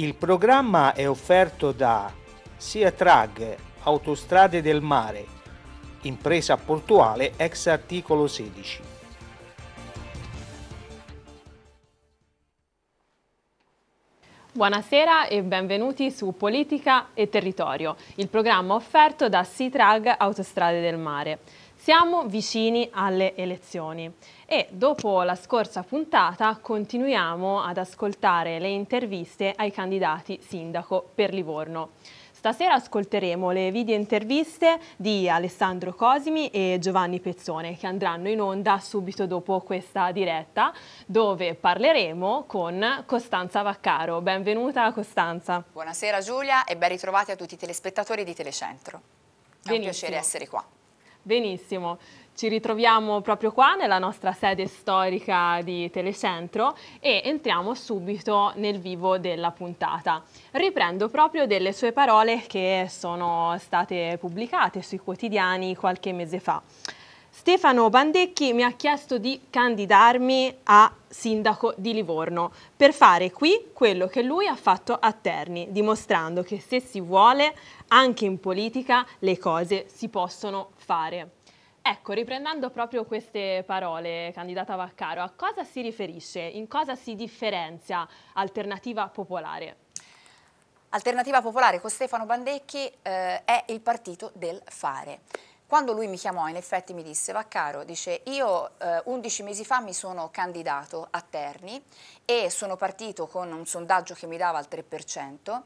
Il programma è offerto da Sia Trag, Autostrade del Mare, impresa portuale ex articolo 16. Buonasera e benvenuti su Politica e Territorio, il programma offerto da SITRAG Autostrade del Mare. Siamo vicini alle elezioni e dopo la scorsa puntata continuiamo ad ascoltare le interviste ai candidati sindaco per Livorno. Stasera ascolteremo le video interviste di Alessandro Cosimi e Giovanni Pezzone che andranno in onda subito dopo questa diretta dove parleremo con Costanza Vaccaro. Benvenuta Costanza. Buonasera Giulia e ben ritrovati a tutti i telespettatori di Telecentro. È Benissimo. un piacere essere qua. Benissimo. Ci ritroviamo proprio qua nella nostra sede storica di Telecentro e entriamo subito nel vivo della puntata. Riprendo proprio delle sue parole che sono state pubblicate sui quotidiani qualche mese fa. Stefano Bandecchi mi ha chiesto di candidarmi a sindaco di Livorno per fare qui quello che lui ha fatto a Terni, dimostrando che se si vuole, anche in politica, le cose si possono fare. Ecco, riprendendo proprio queste parole, candidata Vaccaro, a cosa si riferisce, in cosa si differenzia Alternativa Popolare? Alternativa Popolare con Stefano Bandecchi eh, è il partito del fare. Quando lui mi chiamò, in effetti mi disse, Vaccaro, dice, io eh, 11 mesi fa mi sono candidato a Terni e sono partito con un sondaggio che mi dava al 3%,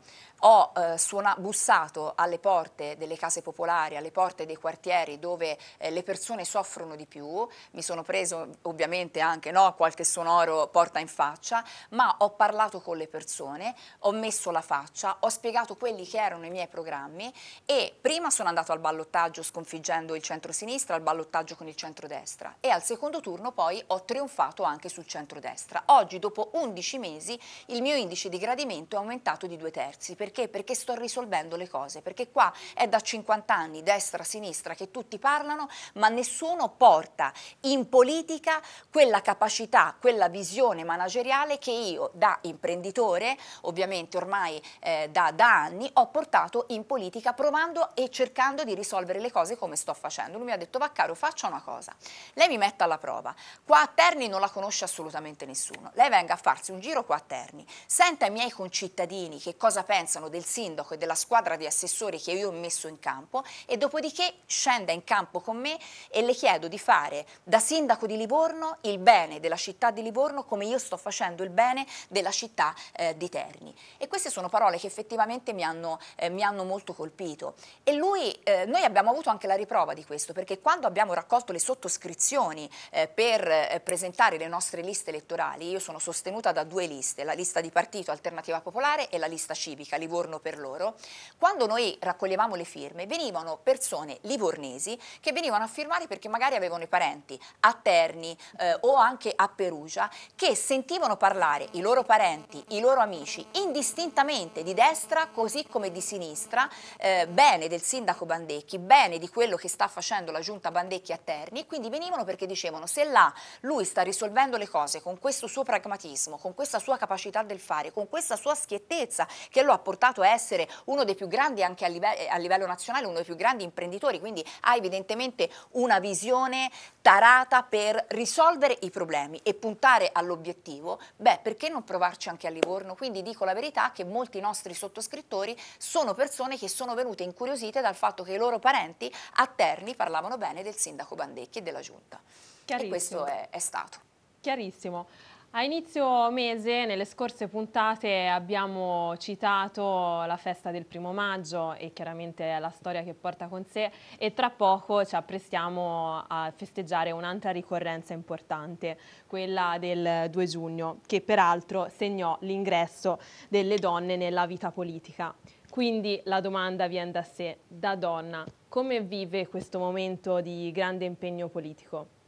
ho eh, suona, bussato alle porte delle case popolari, alle porte dei quartieri dove eh, le persone soffrono di più, mi sono preso ovviamente anche no, qualche sonoro porta in faccia, ma ho parlato con le persone, ho messo la faccia, ho spiegato quelli che erano i miei programmi e prima sono andato al ballottaggio sconfiggendo il centro-sinistra, al ballottaggio con il centro-destra e al secondo turno poi ho trionfato anche sul centro-destra. Oggi dopo 11 mesi il mio indice di gradimento è aumentato di due terzi perché? Perché sto risolvendo le cose, perché qua è da 50 anni, destra, sinistra, che tutti parlano, ma nessuno porta in politica quella capacità, quella visione manageriale che io da imprenditore, ovviamente ormai eh, da, da anni, ho portato in politica provando e cercando di risolvere le cose come sto facendo. Lui mi ha detto, Vaccaro, faccia una cosa, lei mi metta alla prova, qua a Terni non la conosce assolutamente nessuno, lei venga a farsi un giro qua a Terni, senta i miei concittadini che cosa pensano pensano del sindaco e della squadra di assessori che io ho messo in campo e dopodiché scenda in campo con me e le chiedo di fare da sindaco di Livorno il bene della città di Livorno come io sto facendo il bene della città eh, di Terni. E queste sono parole che effettivamente mi hanno, eh, mi hanno molto colpito. E lui, eh, noi abbiamo avuto anche la riprova di questo, perché quando abbiamo raccolto le sottoscrizioni eh, per eh, presentare le nostre liste elettorali, io sono sostenuta da due liste, la lista di partito Alternativa Popolare e la lista civica, Livorno Livorno per loro, quando noi raccoglievamo le firme venivano persone livornesi che venivano a firmare perché magari avevano i parenti a Terni eh, o anche a Perugia che sentivano parlare i loro parenti, i loro amici, indistintamente di destra così come di sinistra, eh, bene del sindaco Bandecchi, bene di quello che sta facendo la giunta Bandecchi a Terni, quindi venivano perché dicevano se là lui sta risolvendo le cose con questo suo pragmatismo, con questa sua capacità del fare, con questa sua schiettezza che lo ha portato portato a essere uno dei più grandi anche a, live eh, a livello nazionale, uno dei più grandi imprenditori, quindi ha evidentemente una visione tarata per risolvere i problemi e puntare all'obiettivo, beh perché non provarci anche a Livorno? Quindi dico la verità che molti nostri sottoscrittori sono persone che sono venute incuriosite dal fatto che i loro parenti a Terni parlavano bene del sindaco Bandecchi e della giunta. E questo è, è stato. Chiarissimo. A inizio mese, nelle scorse puntate, abbiamo citato la festa del primo maggio e chiaramente la storia che porta con sé e tra poco ci apprestiamo a festeggiare un'altra ricorrenza importante, quella del 2 giugno, che peraltro segnò l'ingresso delle donne nella vita politica. Quindi la domanda viene da sé, da donna, come vive questo momento di grande impegno politico?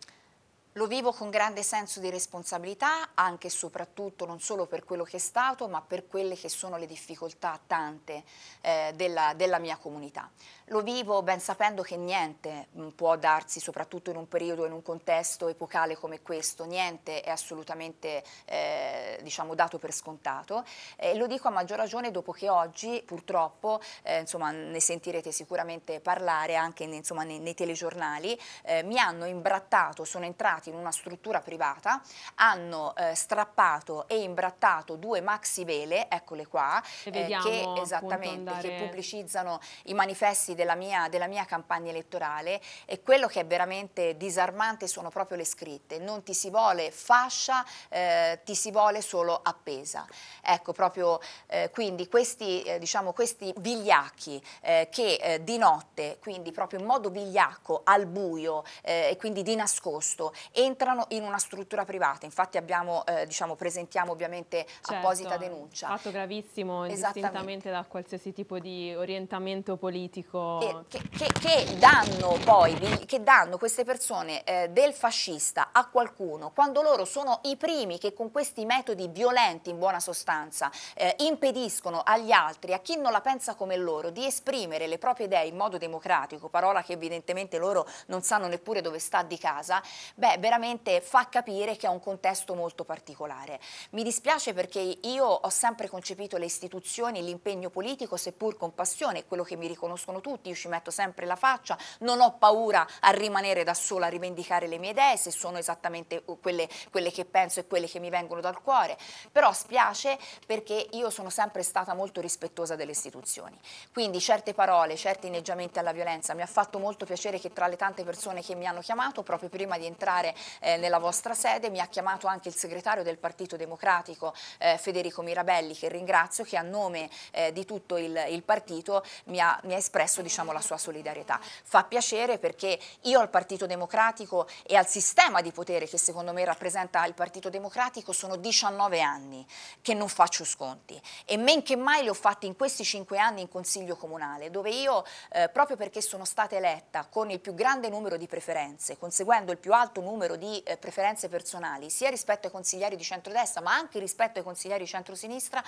Lo vivo con grande senso di responsabilità, anche e soprattutto non solo per quello che è stato, ma per quelle che sono le difficoltà tante eh, della, della mia comunità. Lo vivo ben sapendo che niente mm, può darsi, soprattutto in un periodo, in un contesto epocale come questo, niente è assolutamente eh, diciamo, dato per scontato e lo dico a maggior ragione dopo che oggi purtroppo eh, insomma, ne sentirete sicuramente parlare anche insomma, nei, nei, telegiornali, eh, mi hanno imbrattato, sono entrati in una struttura privata, hanno eh, strappato e imbrattato due maxi vele, eccole qua, che, eh, che, che pubblicizzano i manifesti della mia, della mia campagna elettorale e quello che è veramente disarmante sono proprio le scritte, non ti si vuole fascia, eh, ti si vuole solo appesa. Ecco, proprio eh, quindi questi, eh, diciamo, questi vigliacchi eh, che eh, di notte, quindi proprio in modo vigliacco, al buio eh, e quindi di nascosto, entrano in una struttura privata. Infatti abbiamo, diciamo, presentiamo ovviamente certo, apposita denuncia. Fatto gravissimo, indistintamente da qualsiasi tipo di orientamento politico che, che, che danno poi, che danno queste persone eh, del fascista a qualcuno, quando loro sono i primi che con questi metodi violenti in buona sostanza eh, impediscono agli altri, a chi non la pensa come loro, di esprimere le proprie idee in modo democratico, parola che evidentemente loro non sanno neppure dove sta di casa, beh veramente fa capire che è un contesto molto particolare. Mi dispiace perché io ho sempre concepito le istituzioni, l'impegno politico, seppur con passione, quello che mi riconoscono tutti, tutti, io ci metto sempre la faccia, non ho paura a rimanere da sola a rivendicare le mie idee, se sono esattamente uh, quelle, quelle che penso e quelle che mi vengono dal cuore, però spiace perché io sono sempre stata molto rispettosa delle istituzioni, quindi certe parole, certi inneggiamenti alla violenza, mi ha fatto molto piacere che tra le tante persone che mi hanno chiamato, proprio prima di entrare eh, nella vostra sede, mi ha chiamato anche il segretario del Partito Democratico eh, Federico Mirabelli, che ringrazio, che a nome eh, di tutto il, il partito mi ha, mi ha espresso diciamo, la sua solidarietà. Fa piacere perché io al Partito Democratico e al sistema di potere che secondo me rappresenta il Partito Democratico sono 19 anni che non faccio sconti e men che mai li ho fatti in questi 5 anni in Consiglio Comunale dove io eh, proprio perché sono stata eletta con il più grande numero di preferenze, conseguendo il più alto numero di eh, preferenze personali sia rispetto ai consiglieri di centrodestra ma anche rispetto ai consiglieri di centrosinistra,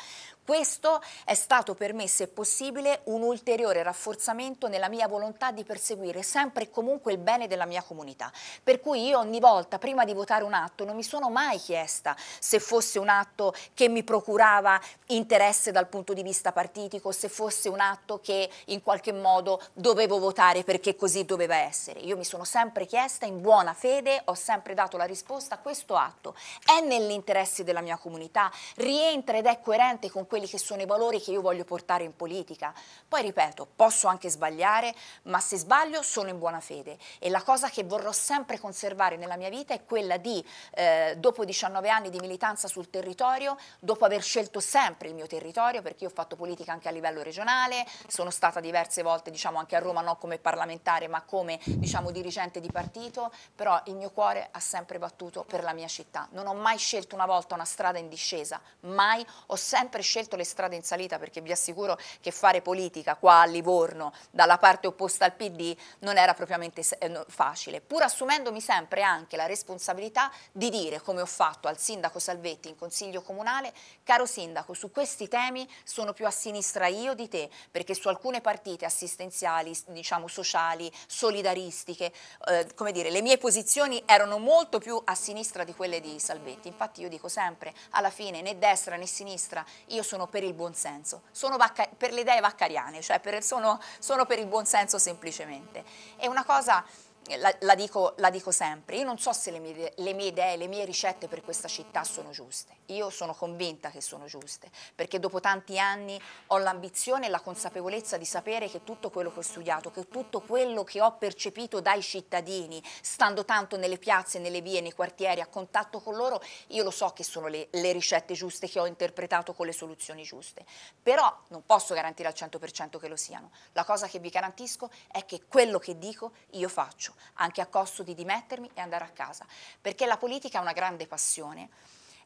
questo è stato per me se possibile un ulteriore rafforzamento fondamento nella mia volontà di perseguire sempre e comunque il bene della mia comunità. Per cui io ogni volta, prima di votare un atto, non mi sono mai chiesta se fosse un atto che mi procurava interesse dal punto di vista partitico, se fosse un atto che in qualche modo dovevo votare perché così doveva essere. Io mi sono sempre chiesta in buona fede, ho sempre dato la risposta a questo atto. È nell'interesse della mia comunità, rientra ed è coerente con quelli che sono i valori che io voglio portare in politica. Poi ripeto, posso anche sbagliare sbagliare, ma se sbaglio sono in buona fede e la cosa che vorrò sempre conservare nella mia vita è quella di, eh, dopo 19 anni di militanza sul territorio, dopo aver scelto sempre il mio territorio, perché io ho fatto politica anche a livello regionale, sono stata diverse volte diciamo, anche a Roma, non come parlamentare, ma come diciamo, dirigente di partito, però il mio cuore ha sempre battuto per la mia città. Non ho mai scelto una volta una strada in discesa, mai ho sempre scelto le strade in salita perché vi assicuro che fare politica qua a Livorno dalla parte opposta al PD non era propriamente eh, facile, pur assumendomi sempre anche la responsabilità di dire, come ho fatto al sindaco Salvetti in consiglio comunale, caro sindaco, su questi temi sono più a sinistra io di te, perché su alcune partite assistenziali, diciamo sociali, solidaristiche, eh, come dire, le mie posizioni erano molto più a sinistra di quelle di Salvetti. Infatti io dico sempre, alla fine né destra né sinistra, io sono per il buonsenso, sono per le idee vaccariane, cioè per, sono, sono sono per il buon senso semplicemente. È una cosa... Eh, la, la, dico, la, dico, sempre, io non so se le mie, le mie idee, le mie ricette per questa città sono giuste, io sono convinta che sono giuste, perché dopo tanti anni ho l'ambizione e la consapevolezza di sapere che tutto quello che ho studiato, che tutto quello che ho percepito dai cittadini, stando tanto nelle piazze, nelle vie, nei quartieri, a contatto con loro, io lo so che sono le, le ricette giuste che ho interpretato con le soluzioni giuste. Però non posso garantire al 100% che lo siano. La cosa che vi garantisco è che quello che dico io faccio, anche a costo di dimettermi e andare a casa, perché la politica è una grande passione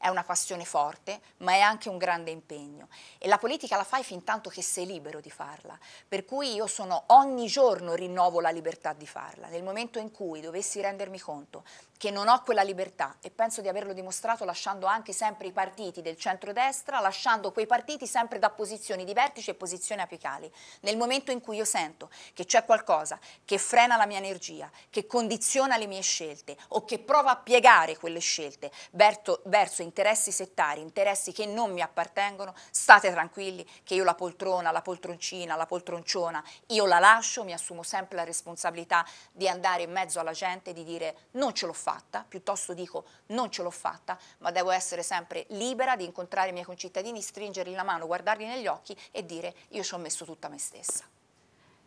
è una passione forte, ma è anche un grande impegno. E la politica la fai fin tanto che sei libero di farla. Per cui io sono ogni giorno rinnovo la libertà di farla. Nel momento in cui dovessi rendermi conto che non ho quella libertà e penso di averlo dimostrato lasciando anche sempre i partiti del centrodestra, lasciando quei partiti sempre da posizioni di vertice e posizioni apicali. Nel momento in cui io sento che c'è qualcosa che frena la mia energia, che condiziona le mie scelte o che prova a piegare quelle scelte verso, verso interessi settari, interessi che non mi appartengono, state tranquilli che io la poltrona, la poltroncina, la poltronciona, io la lascio, mi assumo sempre la responsabilità di andare in mezzo alla gente e di dire non ce l'ho fatta fatta, piuttosto dico non ce l'ho fatta, ma devo essere sempre libera di incontrare i miei concittadini, stringergli la mano, guardarli negli occhi e dire io ci ho messo tutta me stessa.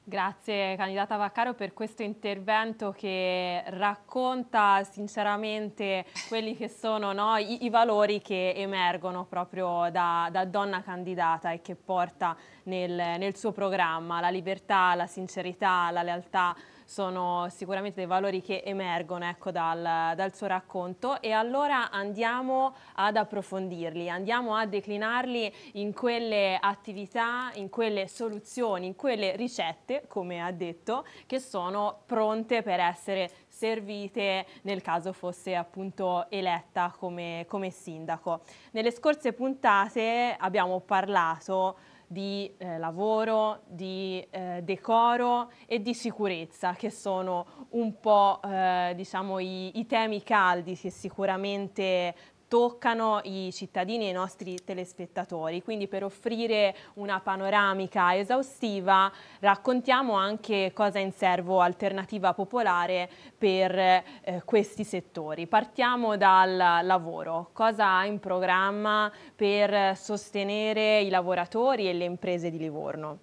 Grazie candidata Vaccaro per questo intervento che racconta sinceramente quelli che sono no, i, i, valori che emergono proprio da, da, donna candidata e che porta nel, nel suo programma la libertà, la sincerità, la lealtà sono sicuramente dei valori che emergono ecco, dal, dal, suo racconto e allora andiamo ad approfondirli, andiamo a declinarli in quelle attività, in quelle soluzioni, in quelle ricette, come ha detto, che sono pronte per essere servite nel caso fosse appunto eletta come, come sindaco. Nelle scorse puntate abbiamo parlato di eh, lavoro, di eh, decoro e di sicurezza, che sono un po' eh, diciamo, i, i, temi caldi che sicuramente toccano i cittadini e i nostri telespettatori. Quindi per offrire una panoramica esaustiva raccontiamo anche cosa è in servo alternativa popolare per eh, questi settori. Partiamo dal lavoro. Cosa ha in programma per sostenere i lavoratori e le imprese di Livorno?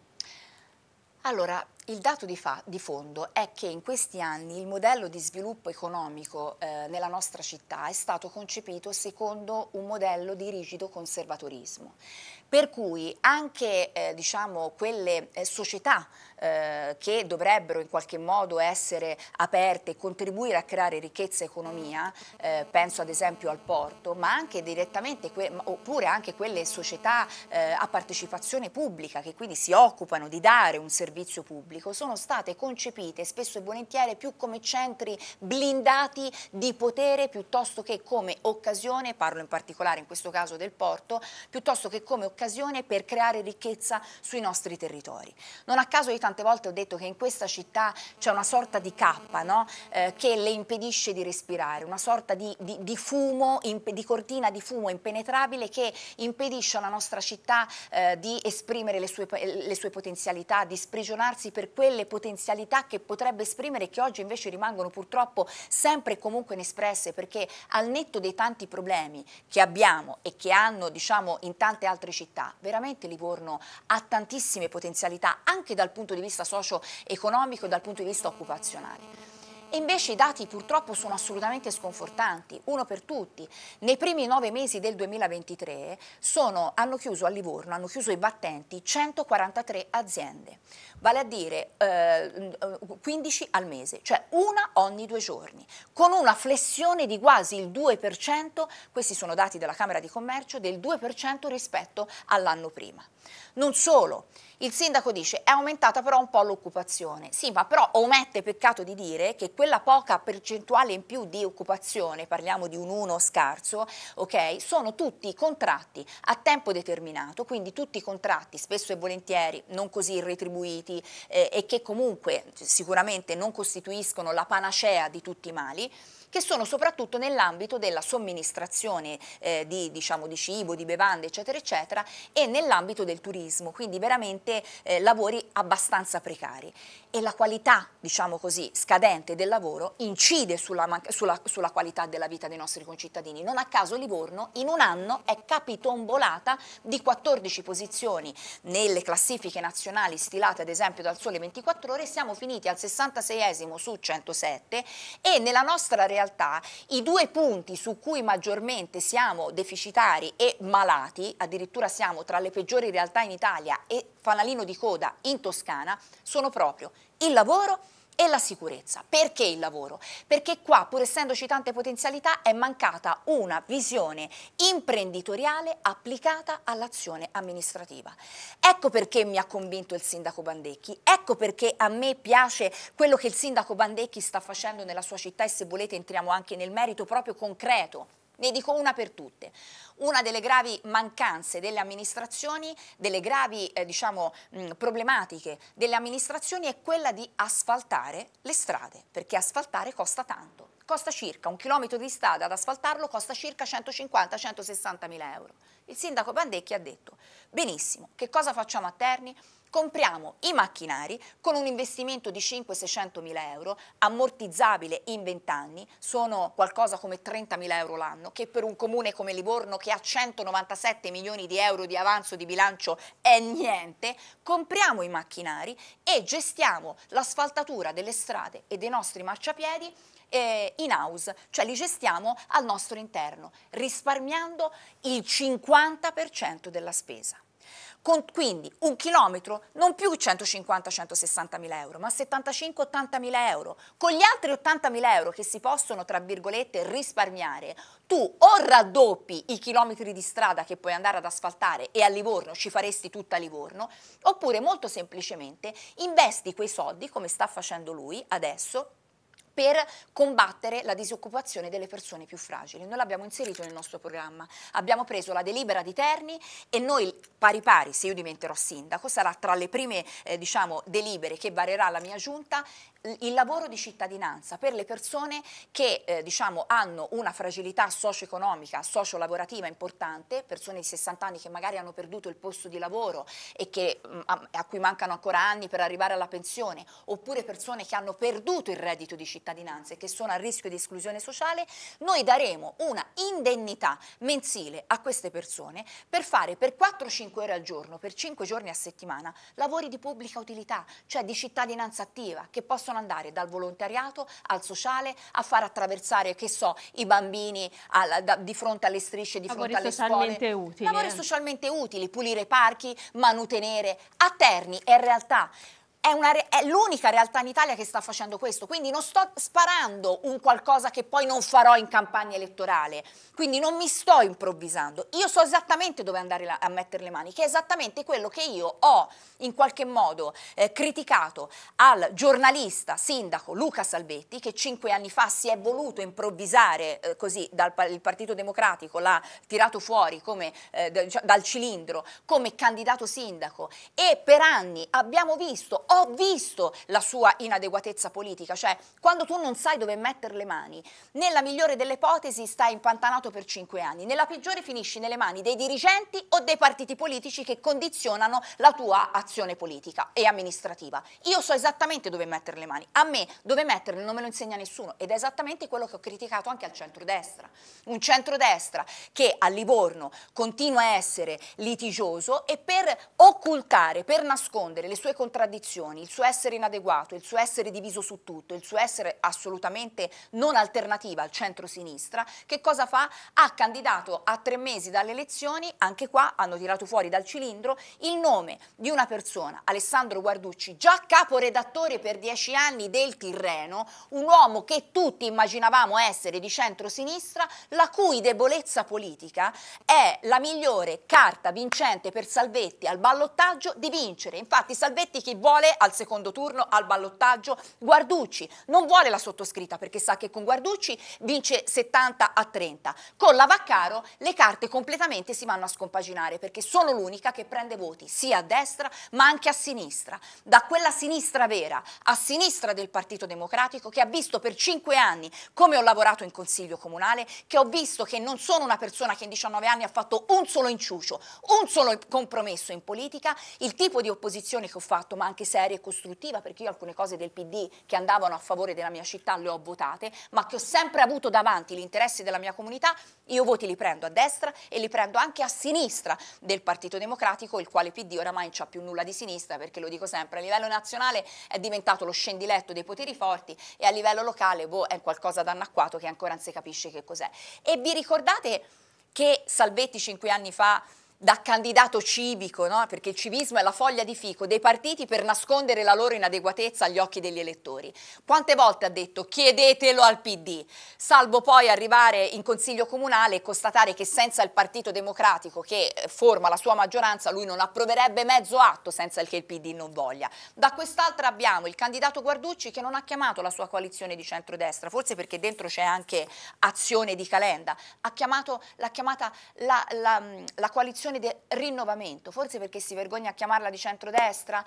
Allora, il dato di, di, fondo è che in questi anni il modello di sviluppo economico eh, nella nostra città è stato concepito secondo un modello di rigido conservatorismo, per cui anche eh, diciamo, quelle eh, società eh, che dovrebbero in qualche modo essere aperte e contribuire a creare ricchezza e economia, eh, penso ad esempio al porto, ma anche direttamente, oppure anche quelle società eh, a partecipazione pubblica che quindi si occupano di dare un servizio pubblico, sono state concepite spesso e volentieri più come centri blindati di potere piuttosto che come occasione, parlo in particolare in questo caso del porto, piuttosto che come occasione per creare ricchezza sui nostri territori. Non a caso di tanto tante volte ho detto che in questa città c'è una sorta di cappa no? eh, che le impedisce di respirare, una sorta di, di, di, fumo, di cortina di fumo impenetrabile che impedisce alla nostra città eh, di esprimere le sue, le sue, potenzialità, di sprigionarsi per quelle potenzialità che potrebbe esprimere e che oggi invece rimangono purtroppo sempre e comunque inespresse perché al netto dei tanti problemi che abbiamo e che hanno diciamo in tante altre città, veramente Livorno ha tantissime potenzialità anche dal punto di di vista socio-economico e dal punto di vista occupazionale. E invece i dati purtroppo sono assolutamente sconfortanti, uno per tutti. Nei primi nove mesi del 2023 sono, hanno chiuso a Livorno, hanno chiuso i battenti 143 aziende, vale a dire eh, 15 al mese, cioè una ogni due giorni, con una flessione di quasi il 2%, questi sono dati della Camera di Commercio, del 2% rispetto all'anno prima. Non solo, il sindaco dice è aumentata però un po' l'occupazione. Sì, ma però omette peccato di dire che quella poca percentuale in più di occupazione, parliamo di un 1 scarso, ok, sono tutti contratti a tempo determinato, quindi tutti contratti spesso e volentieri non così retribuiti eh, e che comunque sicuramente non costituiscono la panacea di tutti i mali che sono soprattutto nell'ambito della somministrazione eh, di, diciamo, di, cibo, di bevande, eccetera, eccetera, e nell'ambito del turismo, quindi veramente eh, lavori abbastanza precari. E la qualità, diciamo così, scadente del lavoro incide sulla, sulla, sulla qualità della vita dei nostri concittadini. Non a caso Livorno in un anno è capitombolata di 14 posizioni nelle classifiche nazionali stilate ad esempio dal Sole 24 Ore, siamo finiti al 66esimo su 107 e nella nostra realtà realtà i due punti su cui maggiormente siamo deficitari e malati, addirittura siamo tra le peggiori realtà in Italia e fanalino di coda in Toscana, sono proprio il lavoro e la sicurezza. Perché il lavoro? Perché qua, pur essendoci tante potenzialità, è mancata una visione imprenditoriale applicata all'azione amministrativa. Ecco perché mi ha convinto il sindaco Bandecchi, ecco perché a me piace quello che il sindaco Bandecchi sta facendo nella sua città e se volete entriamo anche nel merito proprio concreto ne dico una per tutte. Una delle gravi mancanze delle amministrazioni, delle gravi eh, diciamo, mh, problematiche delle amministrazioni è quella di asfaltare le strade, perché asfaltare costa tanto. Costa circa un chilometro di strada ad asfaltarlo, costa circa 150-160 mila euro. Il sindaco Bandecchi ha detto, benissimo, che cosa facciamo a Terni? Compriamo i macchinari con un investimento di 500 600 mila euro, ammortizzabile in 20 anni, sono qualcosa come 30 mila euro l'anno, che per un comune come Livorno che ha 197 milioni di euro di avanzo di bilancio è niente, compriamo i macchinari e gestiamo l'asfaltatura delle strade e dei nostri marciapiedi eh, in house, cioè li gestiamo al nostro interno, risparmiando il 50% della spesa con quindi un chilometro non più 150-160 mila euro, ma 75-80 mila euro. Con gli altri 80 mila euro che si possono, tra virgolette, risparmiare, tu o raddoppi i chilometri di strada che puoi andare ad asfaltare e a Livorno ci faresti tutta Livorno, oppure molto semplicemente investi quei soldi, come sta facendo lui adesso, per combattere la disoccupazione delle persone più fragili. Noi l'abbiamo inserito nel nostro programma, abbiamo preso la delibera di Terni e noi pari pari, se io diventerò sindaco, sarà tra le prime eh, diciamo, delibere che varerà la mia giunta il lavoro di cittadinanza per le persone che eh, diciamo, hanno una fragilità socio-economica, socio-lavorativa importante, persone di 60 anni che magari hanno perduto il posto di lavoro e che, mm, a, a, cui mancano ancora anni per arrivare alla pensione, oppure persone che hanno perduto il reddito di cittadinanza e che sono a rischio di esclusione sociale, noi daremo una indennità mensile a queste persone per fare per 4-5 ore al giorno, per 5 giorni a settimana, lavori di pubblica utilità, cioè di cittadinanza attiva, che possono possono andare dal volontariato al sociale a far attraversare, che so, i bambini al, da, di fronte alle strisce, di Lavori fronte alle scuole. Utili, Lavori eh. socialmente utili, pulire i parchi, manutenere. A Terni è in realtà è, re- è, l'unica realtà in Italia che sta facendo questo, quindi non sto sparando un qualcosa che poi non farò in campagna elettorale, quindi non mi sto improvvisando, io so esattamente dove andare la- a mettere le mani, che è esattamente quello che io ho in qualche modo eh, criticato al giornalista sindaco Luca Salvetti che cinque anni fa si è voluto improvvisare eh, così dal pa- Partito Democratico, l'ha tirato fuori come, eh, d- cioè, dal cilindro come candidato sindaco e per anni abbiamo visto ho visto la sua inadeguatezza politica, cioè quando tu non sai dove mettere le mani, nella migliore delle ipotesi stai impantanato per cinque anni, nella peggiore finisci nelle mani dei dirigenti o dei partiti politici che condizionano la tua azione politica e amministrativa. Io so esattamente dove mettere le mani, a me dove metterle non me lo insegna nessuno ed è esattamente quello che ho criticato anche al centrodestra, un centrodestra che a Livorno continua a essere litigioso e per occultare, per nascondere le sue contraddizioni, posizioni, il suo essere inadeguato, il suo essere diviso su tutto, il suo essere assolutamente non alternativa al centro-sinistra, che cosa fa? Ha candidato a tre mesi dalle elezioni, anche qua hanno tirato fuori dal cilindro, il nome di una persona, Alessandro Guarducci, già caporedattore per dieci anni del Tirreno, un uomo che tutti immaginavamo essere di centro-sinistra, la cui debolezza politica è la migliore carta vincente per Salvetti al ballottaggio di vincere. Infatti Salvetti chi vuole al secondo turno, al ballottaggio. Guarducci non vuole la sottoscritta perché sa che con Guarducci vince 70 a 30. Con la Vaccaro le carte completamente si vanno a scompaginare perché sono l'unica che prende voti sia a destra ma anche a sinistra. Da quella sinistra vera a sinistra del Partito Democratico che ha visto per cinque anni come ho lavorato in Consiglio Comunale, che ho visto che non sono una persona che in 19 anni ha fatto un solo inciucio, un solo compromesso in politica, il tipo di opposizione che ho fatto ma anche se seria e costruttiva, perché io alcune cose del PD che andavano a favore della mia città le ho votate, ma che ho sempre avuto davanti gli interessi della mia comunità, io voti li prendo a destra e li prendo anche a sinistra del Partito Democratico, il quale PD oramai non c'ha più nulla di sinistra, perché lo dico sempre, a livello nazionale è diventato lo scendiletto dei poteri forti e a livello locale boh, è qualcosa d'annacquato che ancora non si capisce che cos'è. E vi ricordate che Salvetti cinque anni fa da candidato civico, no? perché il civismo è la foglia di fico dei partiti per nascondere la loro inadeguatezza agli occhi degli elettori. Quante volte ha detto chiedetelo al PD, salvo poi arrivare in consiglio comunale e constatare che senza il Partito Democratico che eh, forma la sua maggioranza lui non approverebbe mezzo atto senza il che il PD non voglia. Da quest'altra abbiamo il candidato Guarducci che non ha chiamato la sua coalizione di centrodestra, forse perché dentro c'è anche azione di Calenda, ha chiamato, l'ha chiamata la, la, la coalizione sensazione di rinnovamento, forse perché si vergogna a chiamarla di centrodestra,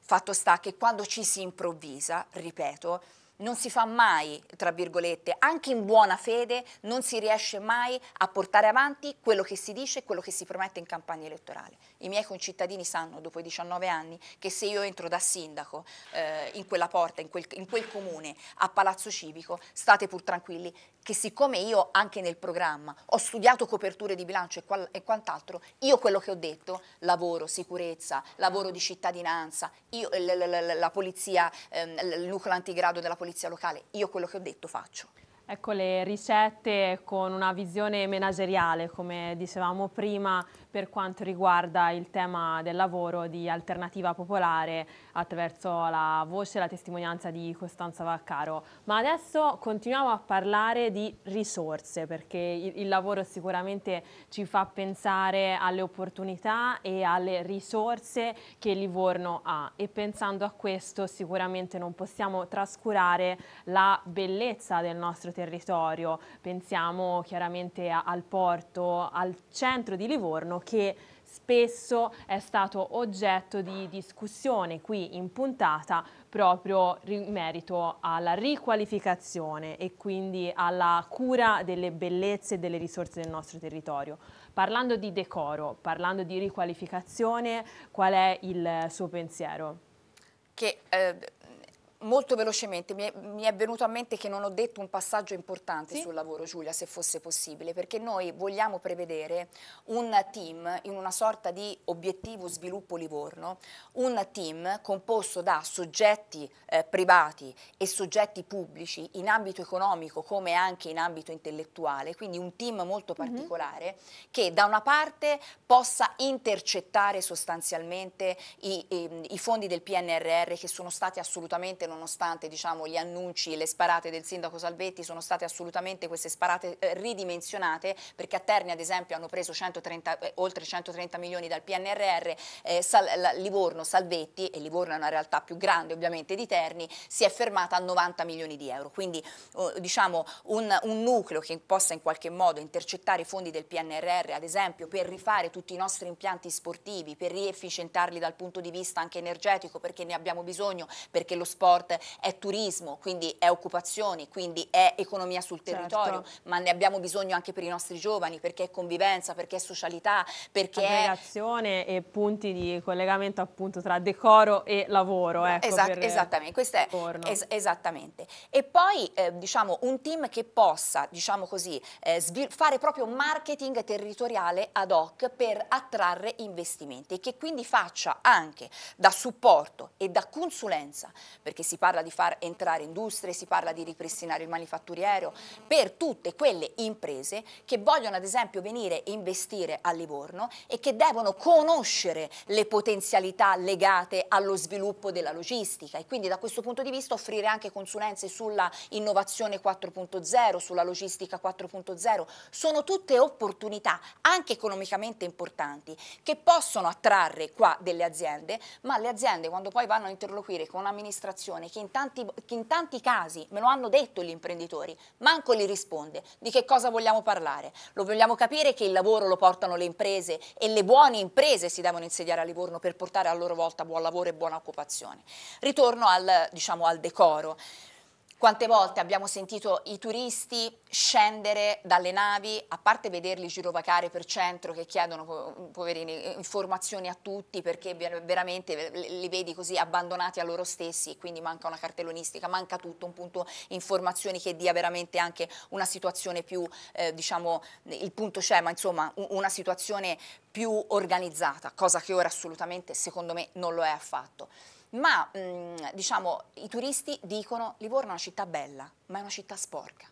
fatto sta che quando ci si improvvisa, ripeto, non si fa mai, tra virgolette, anche in buona fede, non si riesce mai a portare avanti quello che si dice e quello che si promette in campagna elettorale. I miei concittadini sanno, dopo i 19 anni, che se io entro da sindaco eh, in quella porta, in quel, in quel comune, a Palazzo Civico, state pur tranquilli, che siccome io anche nel programma ho studiato coperture di bilancio e, qual, e quant'altro, io quello che ho detto, lavoro, sicurezza, lavoro di cittadinanza, io, la, polizia, il ehm, nucleo antigrado della polizia locale, io quello che ho detto faccio. Ecco le ricette con una visione menageriale, come dicevamo prima, per quanto riguarda il tema del lavoro di Alternativa Popolare attraverso la voce e la testimonianza di Costanza Vaccaro. Ma adesso continuiamo a parlare di risorse perché il, lavoro sicuramente ci fa pensare alle opportunità e alle risorse che Livorno ha e pensando a questo sicuramente non possiamo trascurare la bellezza del nostro territorio. Pensiamo chiaramente al porto, al centro di Livorno che spesso è stato oggetto di discussione qui in puntata proprio in merito alla riqualificazione e quindi alla cura delle bellezze e delle risorse del nostro territorio. Parlando di decoro, parlando di riqualificazione, qual è il suo pensiero? Che eh, molto velocemente, mi è, mi è, venuto a mente che non ho detto un passaggio importante sì? sul lavoro, Giulia, se fosse possibile, perché noi vogliamo prevedere un team in una sorta di obiettivo sviluppo Livorno, un team composto da soggetti eh, privati e soggetti pubblici in ambito economico come anche in ambito intellettuale, quindi un team molto mhm. particolare mm -hmm. che da una parte possa intercettare sostanzialmente i, i, i fondi del PNRR che sono stati assolutamente non nonostante diciamo, gli annunci e le sparate del sindaco Salvetti, sono state assolutamente queste sparate eh, ridimensionate perché a Terni ad esempio hanno preso 130, eh, oltre 130 milioni dal PNRR, eh, Sal Livorno Salvetti, e Livorno è una realtà più grande ovviamente di Terni, si è fermata a 90 milioni di euro. Quindi oh, diciamo, un, un nucleo che possa in qualche modo intercettare i fondi del PNRR ad esempio per rifare tutti i nostri impianti sportivi, per riefficientarli dal punto di vista anche energetico perché ne abbiamo bisogno, perché lo sport sport è turismo, quindi è occupazione, quindi è economia sul certo. territorio, certo. ma ne abbiamo bisogno anche per i nostri giovani, perché è convivenza, perché è socialità, perché aggregazione è... e punti di collegamento appunto tra decoro e lavoro. Ecco, esatto, esattamente, questo è es esattamente. E poi eh, diciamo un team che possa, diciamo così, eh, fare proprio marketing territoriale ad hoc per attrarre investimenti e che quindi faccia anche da supporto e da consulenza, perché si si parla di far entrare industrie, si parla di ripristinare il manifatturiero, per tutte quelle imprese che vogliono ad esempio venire a investire a Livorno e che devono conoscere le potenzialità legate allo sviluppo della logistica e quindi da questo punto di vista offrire anche consulenze sulla innovazione 4.0, sulla logistica 4.0, sono tutte opportunità anche economicamente importanti che possono attrarre qua delle aziende, ma le aziende quando poi vanno a interloquire con un'amministrazione situazione che in, tanti, che in tanti casi, me lo hanno detto gli imprenditori, manco li risponde. Di che cosa vogliamo parlare? Lo vogliamo capire che il lavoro lo portano le imprese e le buone imprese si devono insediare a Livorno per portare a loro volta buon lavoro e buona occupazione. Ritorno al, diciamo, al decoro. Quante volte abbiamo sentito i turisti scendere dalle navi, a parte vederli girovacare per centro che chiedono, poverini, informazioni a tutti perché veramente li vedi così abbandonati a loro stessi, quindi manca una cartellonistica, manca tutto, un punto informazioni che dia veramente anche una situazione più, eh, diciamo, il punto c'è, ma insomma una situazione più organizzata, cosa che ora assolutamente secondo me non lo è affatto ma mh, mm, diciamo, i turisti dicono Livorno è una città bella, ma è una città sporca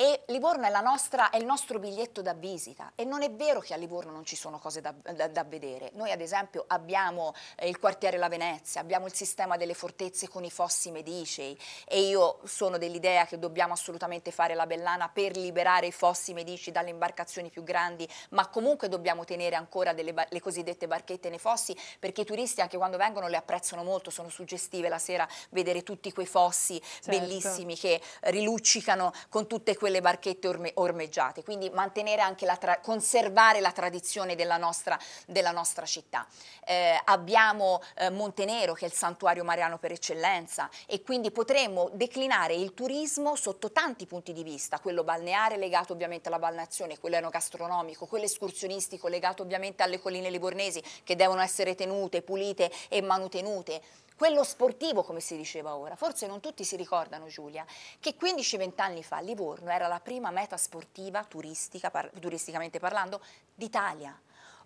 e Livorno è, nostra, è, il nostro biglietto da visita e non è vero che a Livorno non ci sono cose da, da, da vedere. Noi ad esempio abbiamo eh, il quartiere La Venezia, abbiamo il sistema delle fortezze con i fossi medicei e io sono dell'idea che dobbiamo assolutamente fare la Bellana per liberare i fossi medici dalle imbarcazioni più grandi, ma comunque dobbiamo tenere ancora delle, le cosiddette barchette nei fossi perché i turisti anche quando vengono le apprezzano molto, sono suggestive la sera vedere tutti quei fossi certo. bellissimi che riluccicano con tutte quelle quelle barchette orme, ormeggiate, quindi mantenere anche la conservare la tradizione della nostra, della nostra città. Eh, abbiamo eh, Montenero che è il santuario mariano per eccellenza e quindi potremmo declinare il turismo sotto tanti punti di vista, quello balneare legato ovviamente alla balneazione, quello enogastronomico, quello escursionistico legato ovviamente alle colline libornesi che devono essere tenute, pulite e manutenute quello sportivo come si diceva ora. Forse non tutti si ricordano Giulia che 15-20 anni fa Livorno era la prima meta sportiva turistica, par turisticamente parlando d'Italia.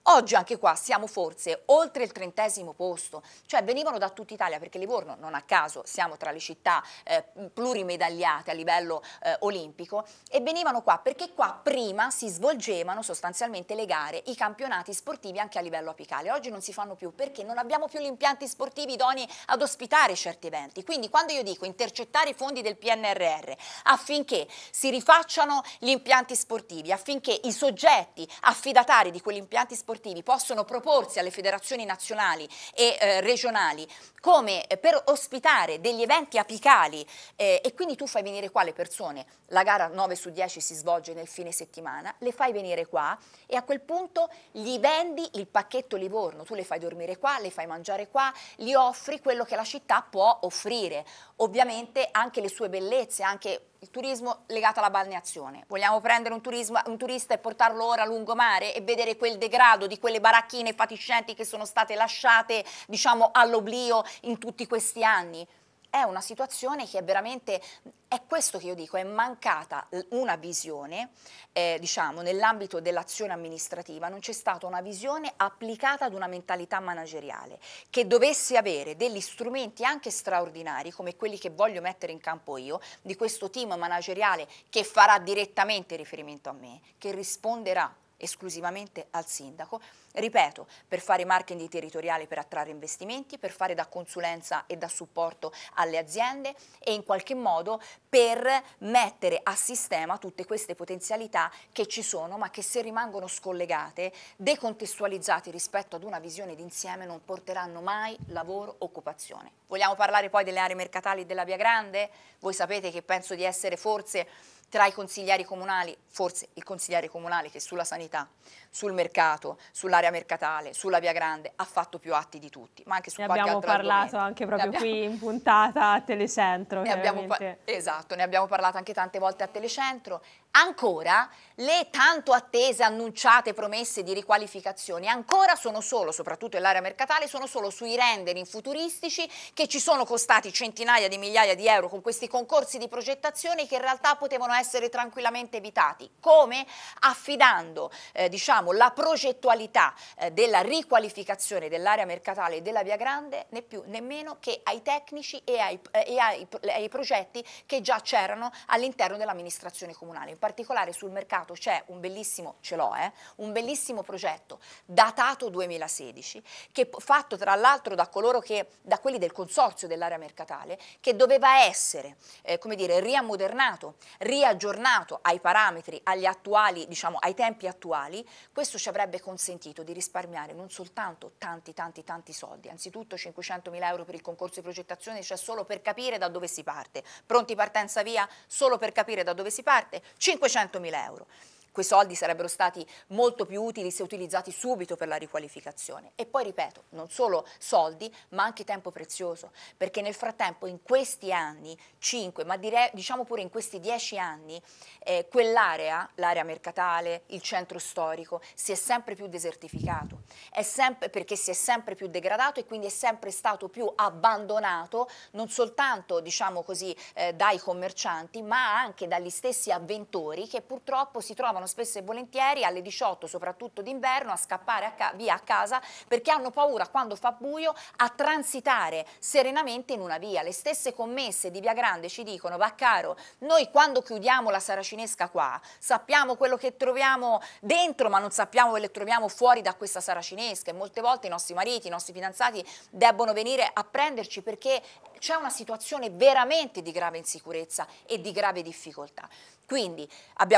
Oggi anche qua siamo forse oltre il trentesimo posto, cioè venivano da tutta Italia perché Livorno non a caso siamo tra le città eh, plurimedagliate a livello eh, olimpico e venivano qua perché qua prima si svolgevano sostanzialmente le gare, i campionati sportivi anche a livello apicale. Oggi non si fanno più perché non abbiamo più gli impianti sportivi idoni ad ospitare certi eventi. Quindi quando io dico intercettare i fondi del PNRR affinché si rifacciano gli impianti sportivi, affinché i soggetti affidatari di quegli impianti sportivi sportivi possono proporsi alle federazioni nazionali e eh, regionali come eh, per ospitare degli eventi apicali eh, e quindi tu fai venire qua le persone, la gara 9 su 10 si svolge nel fine settimana, le fai venire qua e a quel punto gli vendi il pacchetto Livorno, tu le fai dormire qua, le fai mangiare qua, gli offri quello che la città può offrire, ovviamente anche le sue bellezze, anche il turismo legato alla balneazione. Vogliamo prendere un, turismo, un, turista e portarlo ora a lungomare e vedere quel degrado di quelle baracchine fatiscenti che sono state lasciate diciamo, all'oblio in tutti questi anni? è una situazione che è veramente, è questo che io dico, è mancata una visione, eh, diciamo, nell'ambito dell'azione amministrativa, non c'è stata una visione applicata ad una mentalità manageriale che dovesse avere degli strumenti anche straordinari come quelli che voglio mettere in campo io, di questo team manageriale che farà direttamente riferimento a me, che risponderà esclusivamente al sindaco, ripeto, per fare marketing territoriale per attrarre investimenti, per fare da consulenza e da supporto alle aziende e in qualche modo per mettere a sistema tutte queste potenzialità che ci sono ma che se rimangono scollegate, decontestualizzate rispetto ad una visione d'insieme non porteranno mai lavoro, occupazione. Vogliamo parlare poi delle aree mercatali della Via Grande? Voi sapete che penso di essere forse tra i consiglieri comunali, forse il consigliere comunale che sulla sanità, sul mercato, sull'area mercatale, sulla via grande ha fatto più atti di tutti, ma anche su ne qualche altro argomento. Ne abbiamo parlato anche proprio abbiamo... qui in puntata a Telecentro. Ne abbiamo... esatto, ne abbiamo parlato anche tante volte a Telecentro Ancora le tanto attese, annunciate promesse di riqualificazione ancora sono solo, soprattutto nell'area mercatale, sono solo sui rendering futuristici che ci sono costati centinaia di migliaia di euro con questi concorsi di progettazione che in realtà potevano essere tranquillamente evitati. Come? Affidando eh, diciamo, la progettualità eh, della riqualificazione dell'area mercatale e della Via Grande né più né meno che ai tecnici e ai, eh, e ai, ai progetti che già c'erano all'interno dell'amministrazione comunale particolare sul mercato c'è un bellissimo, ce l'ho, eh, un bellissimo progetto datato 2016, che fatto tra l'altro da coloro che, da quelli del consorzio dell'area mercatale, che doveva essere, eh, come dire, riammodernato, riaggiornato ai parametri, agli attuali, diciamo, ai tempi attuali, questo ci avrebbe consentito di risparmiare non soltanto tanti, tanti, tanti soldi, anzitutto 500 mila euro per il concorso di progettazione, cioè solo per capire da dove si parte, pronti partenza via, solo per capire da dove si parte, 5 500.000 euro. Quei soldi sarebbero stati molto più utili se utilizzati subito per la riqualificazione. E poi ripeto, non solo soldi, ma anche tempo prezioso, perché nel frattempo in questi anni, 5, ma direi, diciamo pure in questi 10 anni, eh, quell'area, l'area mercatale, il centro storico, si è sempre più desertificato, sempre, perché si è sempre più degradato e quindi è sempre stato più abbandonato, non soltanto diciamo così, eh, dai commercianti, ma anche dagli stessi avventori che purtroppo si trovano trovano spesso e volentieri alle 18, soprattutto d'inverno, a scappare a ca via a casa perché hanno paura quando fa buio a transitare serenamente in una via. Le stesse commesse di Via Grande ci dicono, va caro, noi quando chiudiamo la saracinesca qua sappiamo quello che troviamo dentro ma non sappiamo quello che troviamo fuori da questa saracinesca e molte volte i nostri mariti, i nostri fidanzati debbono venire a prenderci perché c'è una situazione veramente di grave insicurezza e di grave difficoltà. Quindi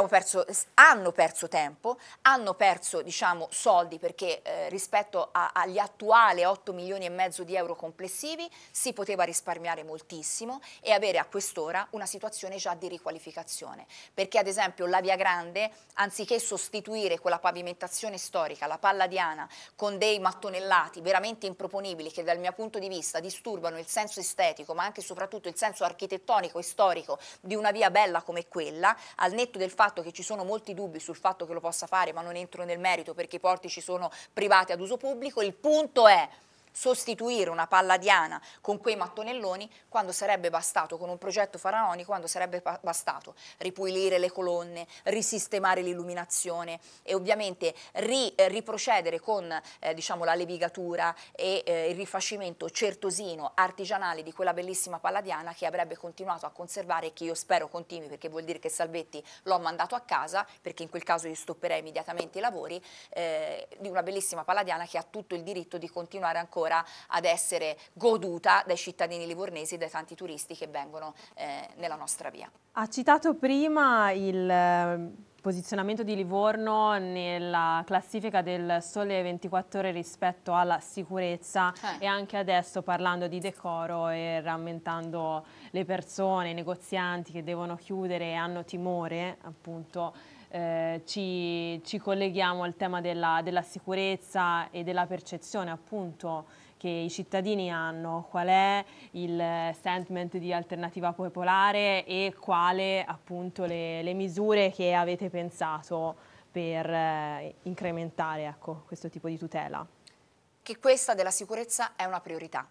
perso, hanno perso tempo, hanno perso diciamo, soldi perché eh, rispetto a, agli attuali 8 milioni e mezzo di euro complessivi si poteva risparmiare moltissimo e avere a quest'ora una situazione già di riqualificazione. Perché ad esempio la Via Grande, anziché sostituire quella pavimentazione storica, la Palladiana, con dei mattonellati veramente improponibili che dal mio punto di vista disturbano il senso estetico ma anche e soprattutto il senso architettonico e storico di una via bella come quella, al netto del fatto che ci sono molti dubbi sul fatto che lo possa fare, ma non entro nel merito perché i porti ci sono privati ad uso pubblico, il punto è sostituire una palladiana con quei mattonelloni quando sarebbe bastato, con un progetto faraonico, quando sarebbe bastato ripulire le colonne, risistemare l'illuminazione e ovviamente ri, eh, riprocedere con eh, diciamo, la levigatura e eh, il rifacimento certosino, artigianale di quella bellissima palladiana che avrebbe continuato a conservare e che io spero continui perché vuol dire che Salvetti l'ho mandato a casa perché in quel caso io stopperei immediatamente i lavori eh, di una bellissima palladiana che ha tutto il diritto di continuare ancora ancora ad essere goduta dai cittadini livornesi e dai tanti turisti che vengono eh, nella nostra via. Ha citato prima il eh, posizionamento di Livorno nella classifica del sole 24 ore rispetto alla sicurezza eh. e anche adesso parlando di decoro e rammentando le persone, i negozianti che devono chiudere e hanno timore appunto eh, ci, ci, colleghiamo al tema della, della, sicurezza e della percezione appunto che i cittadini hanno, qual è il sentiment di alternativa popolare e quale appunto le, le misure che avete pensato per eh, incrementare ecco, questo tipo di tutela. Che questa della sicurezza è una priorità,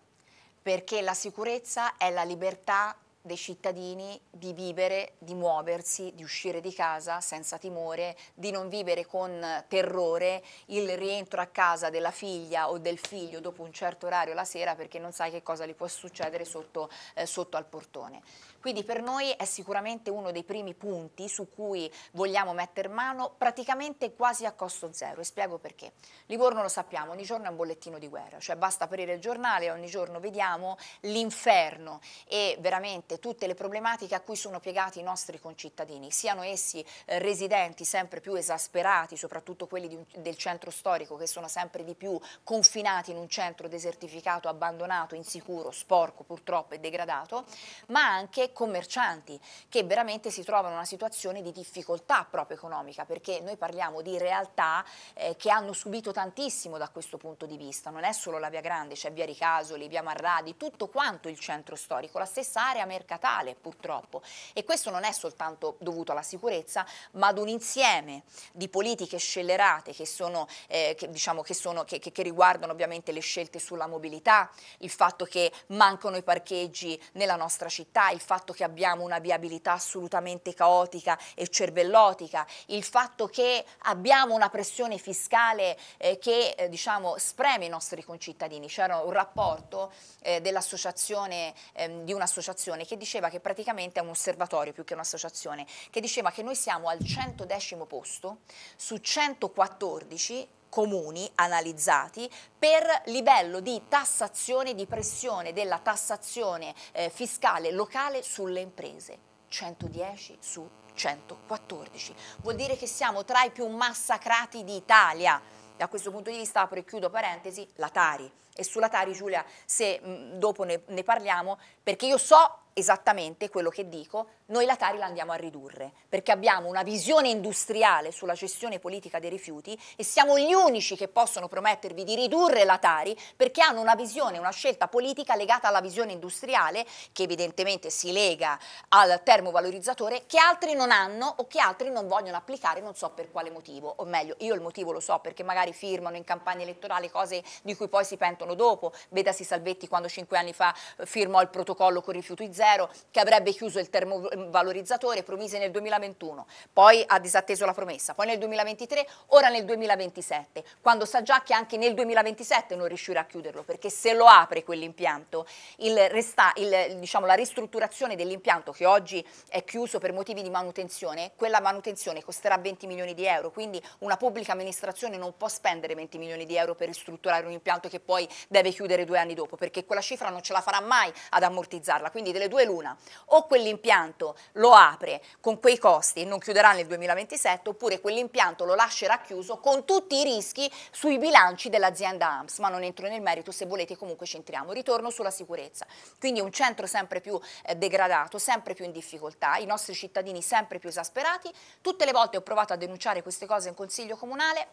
perché la sicurezza è la libertà dei cittadini di vivere, di muoversi, di uscire di casa senza timore, di non vivere con terrore il rientro a casa della figlia o del figlio dopo un certo orario la sera perché non sai che cosa gli può succedere sotto, eh, sotto al portone. Quindi per noi è sicuramente uno dei primi punti su cui vogliamo mettere mano praticamente quasi a costo zero e spiego perché. Livorno lo sappiamo, ogni giorno è un bollettino di guerra, cioè basta aprire il giornale e ogni giorno vediamo l'inferno e veramente tutte le problematiche a cui sono piegati i nostri concittadini, siano essi eh, residenti sempre più esasperati, soprattutto quelli un, del centro storico che sono sempre di più confinati in un centro desertificato, abbandonato, insicuro, sporco purtroppo e degradato, ma anche commercianti che veramente si trovano in una situazione di difficoltà proprio economica perché noi parliamo di realtà eh, che hanno subito tantissimo da questo punto di vista, non è solo la Via Grande, c'è Via Ricasoli, Via Marradi, tutto quanto il centro storico, la stessa area mercatale purtroppo e questo non è soltanto dovuto alla sicurezza ma ad un insieme di politiche scellerate che, sono, eh, che, diciamo, che, sono, che riguardano ovviamente le scelte sulla mobilità, il fatto che mancano i parcheggi nella nostra città, il fatto fatto che abbiamo una viabilità assolutamente caotica e cervellotica, il fatto che abbiamo una pressione fiscale eh, che eh, diciamo, spreme i nostri concittadini. C'era un rapporto eh, ehm, di un'associazione che diceva che praticamente è un osservatorio più che un'associazione, che diceva che noi siamo al 110 posto su 114 comuni analizzati per livello di tassazione, di pressione della tassazione eh, fiscale locale sulle imprese. 110 su 114. Vuol dire che siamo tra i più massacrati d'Italia. Da questo punto di vista apro e chiudo parentesi la Tari. E sulla Tari, Giulia, se mh, mm, dopo ne, ne parliamo, perché io so esattamente quello che dico, noi la Tari la andiamo a ridurre, perché abbiamo una visione industriale sulla gestione politica dei rifiuti e siamo gli unici che possono promettervi di ridurre la Tari perché hanno una visione, una scelta politica legata alla visione industriale che evidentemente si lega al termovalorizzatore che altri non hanno o che altri non vogliono applicare, non so per quale motivo, o meglio, io il motivo lo so perché magari firmano in campagna elettorale cose di cui poi si pentono dopo, vedasi Salvetti quando cinque anni fa eh, firmò il protocollo con rifiuti zero, 2,0 che avrebbe chiuso il termovalorizzatore, promise nel 2021, poi ha disatteso la promessa, poi nel 2023, ora nel 2027, quando sa già che anche nel 2027 non riuscirà a chiuderlo, perché se lo apre quell'impianto, il il, resta, diciamo, la ristrutturazione dell'impianto che oggi è chiuso per motivi di manutenzione, quella manutenzione costerà 20 milioni di euro, quindi una pubblica amministrazione non può spendere 20 milioni di euro per ristrutturare un impianto che poi deve chiudere due anni dopo, perché quella cifra non ce la farà mai ad ammortizzarla, quindi delle due due l'una, o quell'impianto lo apre con quei costi e non chiuderà nel 2027, oppure quell'impianto lo lascerà chiuso con tutti i rischi sui bilanci dell'azienda AMS, ma non entro nel merito, se volete comunque ci entriamo. Ritorno sulla sicurezza, quindi un centro sempre più eh, degradato, sempre più in difficoltà, i nostri cittadini sempre più esasperati, tutte le volte ho provato a denunciare queste cose in Consiglio Comunale,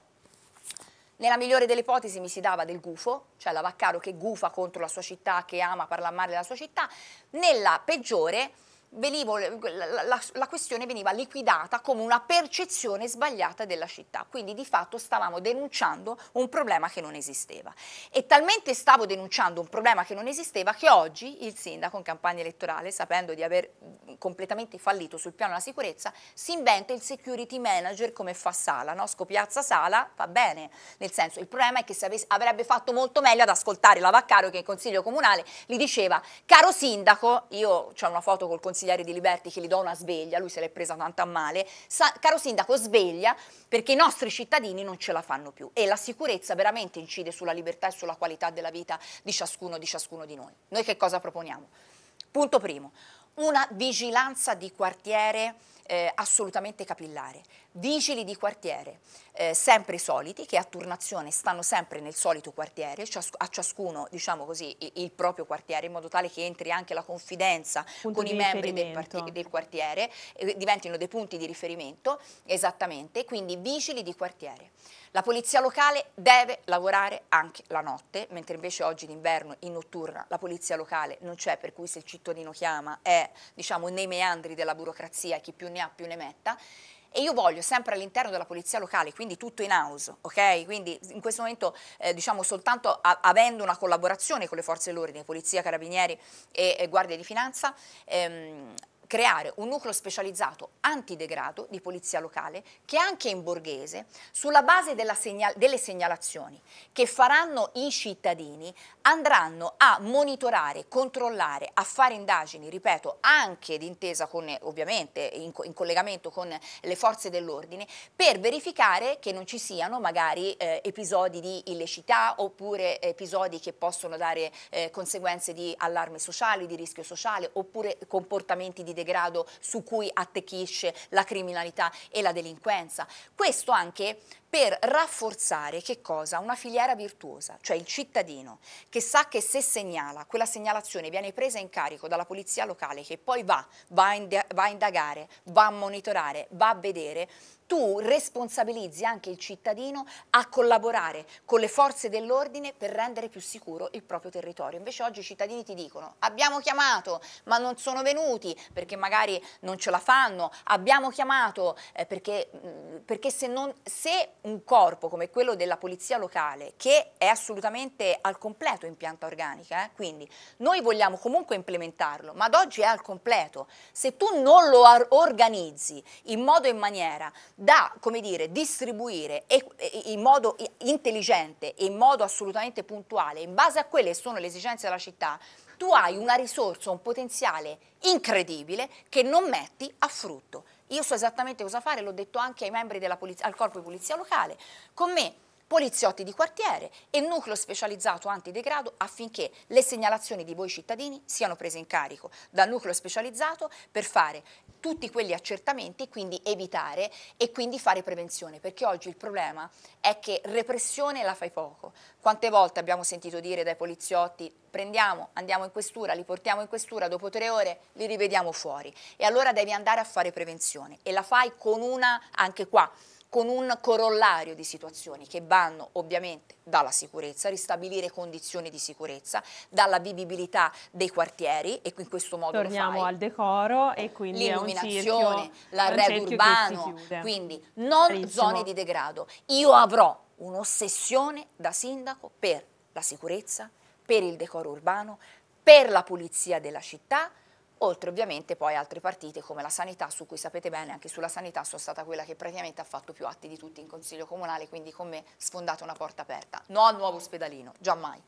nella migliore delle ipotesi mi si dava del gufo, cioè la Vaccaro che gufa contro la sua città, che ama parlare male della sua città. Nella peggiore venivo, la, la, la, questione veniva liquidata come una percezione sbagliata della città, quindi di fatto stavamo denunciando un problema che non esisteva e talmente stavo denunciando un problema che non esisteva che oggi il sindaco in campagna elettorale, sapendo di aver completamente fallito sul piano della sicurezza, si inventa il security manager come fa Sala, no? scopiazza Sala, va bene, nel senso il problema è che avesse, avrebbe fatto molto meglio ad ascoltare la Vaccaro che in consiglio comunale gli diceva caro sindaco, io ho una foto col consiglio consiglieri di Liberti che gli do una sveglia, lui se l'è presa tanto a male, Sa caro sindaco sveglia perché i nostri cittadini non ce la fanno più e la sicurezza veramente incide sulla libertà e sulla qualità della vita di ciascuno di, ciascuno di noi. Noi che cosa proponiamo? Punto primo, una vigilanza di quartiere eh, assolutamente capillare. Vigili di quartiere, eh, sempre i soliti, che a turnazione stanno sempre nel solito quartiere, cias a ciascuno diciamo così, il, il, proprio quartiere, in modo tale che entri anche la confidenza Punto con i membri del, del quartiere, eh, diventino dei punti di riferimento, esattamente, quindi vigili di quartiere. La polizia locale deve lavorare anche la notte, mentre invece oggi d'inverno in notturna la polizia locale non c'è, per cui se il cittadino chiama è diciamo, nei meandri della burocrazia e chi più ne ha più ne metta. E io voglio sempre all'interno della polizia locale, quindi tutto in house, ok? Quindi in questo momento eh, diciamo soltanto a, avendo una collaborazione con le forze dell'ordine, polizia, carabinieri e, e guardia di finanza, ehm, creare un nucleo specializzato antidegrado di polizia locale che anche in borghese sulla base segnal delle segnalazioni che faranno i cittadini andranno a monitorare, controllare, a fare indagini, ripeto, anche d'intesa con ovviamente in, co in, collegamento con le forze dell'ordine per verificare che non ci siano magari eh, episodi di illecità oppure episodi che possono dare eh, conseguenze di allarme sociale, di rischio sociale oppure comportamenti di degrado degrado su cui attecchisce la criminalità e la delinquenza. Questo anche per rafforzare che cosa? Una filiera virtuosa, cioè il cittadino che sa che se segnala, quella segnalazione viene presa in carico dalla polizia locale che poi va, va a, va a indagare, va a monitorare, va a vedere, tu responsabilizzi anche il cittadino a collaborare con le forze dell'ordine per rendere più sicuro il proprio territorio. Invece oggi i cittadini ti dicono abbiamo chiamato ma non sono venuti perché magari non ce la fanno, abbiamo chiamato eh, perché, mm, perché se, non, se un corpo come quello della polizia locale che è assolutamente al completo in pianta organica, eh? quindi noi vogliamo comunque implementarlo, ma ad oggi è al completo. Se tu non lo organizzi in modo e in maniera da, come dire, distribuire e, e, in modo intelligente e in modo assolutamente puntuale, in base a quelle che sono le esigenze della città, tu hai una risorsa, un potenziale incredibile che non metti a frutto. Io so esattamente cosa fare, l'ho detto anche ai membri polizia, al corpo di polizia locale. Con me poliziotti di quartiere e nucleo specializzato antidegrado affinché le segnalazioni di voi cittadini siano prese in carico dal nucleo specializzato per fare tutti quegli accertamenti, quindi evitare e quindi fare prevenzione, perché oggi il problema è che repressione la fai poco. Quante volte abbiamo sentito dire dai poliziotti prendiamo, andiamo in questura, li portiamo in questura, dopo tre ore li rivediamo fuori e allora devi andare a fare prevenzione e la fai con una anche qua con un corollario di situazioni che vanno ovviamente dalla sicurezza, ristabilire condizioni di sicurezza, dalla vivibilità dei quartieri e in questo modo Torniamo al decoro e quindi l'illuminazione, l'arredo urbano, quindi non Carissimo. zone di degrado. Io avrò un'ossessione da sindaco per la sicurezza, per il decoro urbano, per la pulizia della città, oltre ovviamente poi altre partite come la sanità, su cui sapete bene anche sulla sanità sono stata quella che praticamente ha fatto più atti di tutti in Consiglio Comunale, quindi con me sfondate una porta aperta, no al nuovo ospedalino, già mai.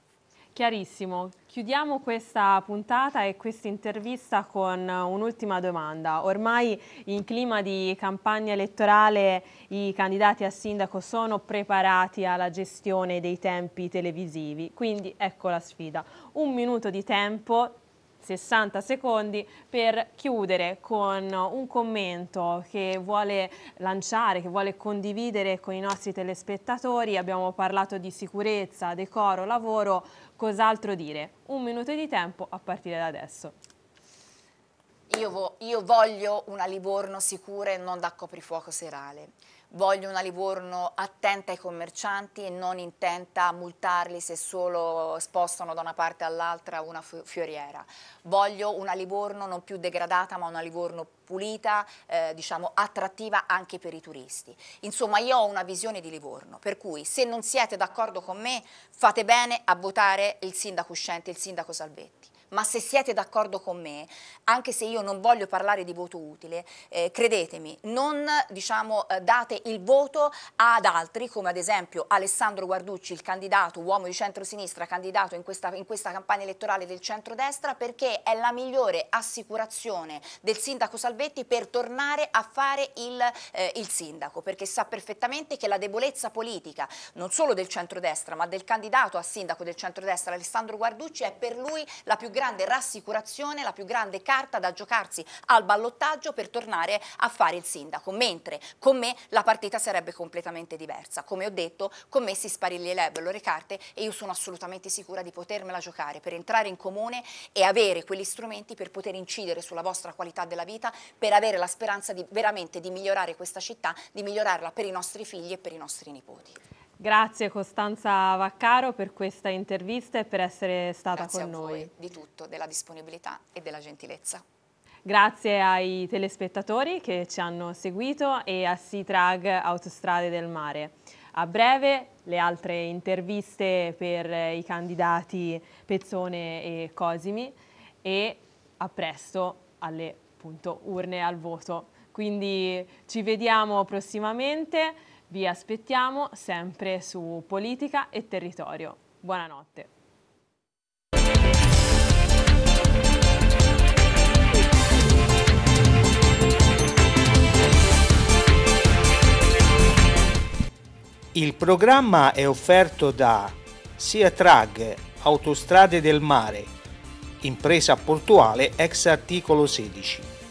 Chiarissimo, chiudiamo questa puntata e questa intervista con un'ultima domanda. Ormai in clima di campagna elettorale i candidati a sindaco sono preparati alla gestione dei tempi televisivi, quindi ecco la sfida. Un minuto di tempo, 60 secondi per chiudere con un commento che vuole lanciare, che vuole condividere con i nostri telespettatori. Abbiamo parlato di sicurezza, decoro, lavoro, cos'altro dire? Un minuto di tempo a partire da adesso. Io, vo io voglio una Livorno sicura e non da coprifuoco serale voglio una Livorno attenta ai commercianti e non intenta a multarli se solo spostano da una parte all'altra una fioriera. Voglio una Livorno non più degradata ma una Livorno pulita, eh, diciamo attrattiva anche per i turisti. Insomma io ho una visione di Livorno, per cui se non siete d'accordo con me fate bene a votare il sindaco uscente, il sindaco Salvetti ma se siete d'accordo con me, anche se io non voglio parlare di voto utile, eh, credetemi, non diciamo, eh, date il voto ad altri, come ad esempio Alessandro Guarducci, il candidato, uomo di centrosinistra, candidato in questa, in questa campagna elettorale del centrodestra, perché è la migliore assicurazione del sindaco Salvetti per tornare a fare il, eh, il sindaco, perché sa perfettamente che la debolezza politica, non solo del centrodestra, ma del candidato a sindaco del centrodestra Alessandro Guarducci, è per lui la più grande grande rassicurazione, la più grande carta da giocarsi al ballottaggio per tornare a fare il sindaco, mentre con me la partita sarebbe completamente diversa. Come ho detto, con me si spariglierebbero le carte e io sono assolutamente sicura di potermela giocare per entrare in comune e avere quegli strumenti per poter incidere sulla vostra qualità della vita, per avere la speranza di, veramente di migliorare questa città, di migliorarla per i nostri figli e per i nostri nipoti. Grazie Costanza Vaccaro per questa intervista e per essere stata Grazie con noi. Grazie a voi di tutto, della disponibilità e della gentilezza. Grazie ai telespettatori che ci hanno seguito e a SITRAG Autostrade del Mare. A breve le altre interviste per i candidati Pezzone e Cosimi e a presto alle appunto, urne al voto. Quindi ci vediamo prossimamente. Vi aspettiamo sempre su Politica e Territorio. Buonanotte. Il programma è offerto da Sia Trag, Autostrade del Mare, impresa portuale ex articolo 16.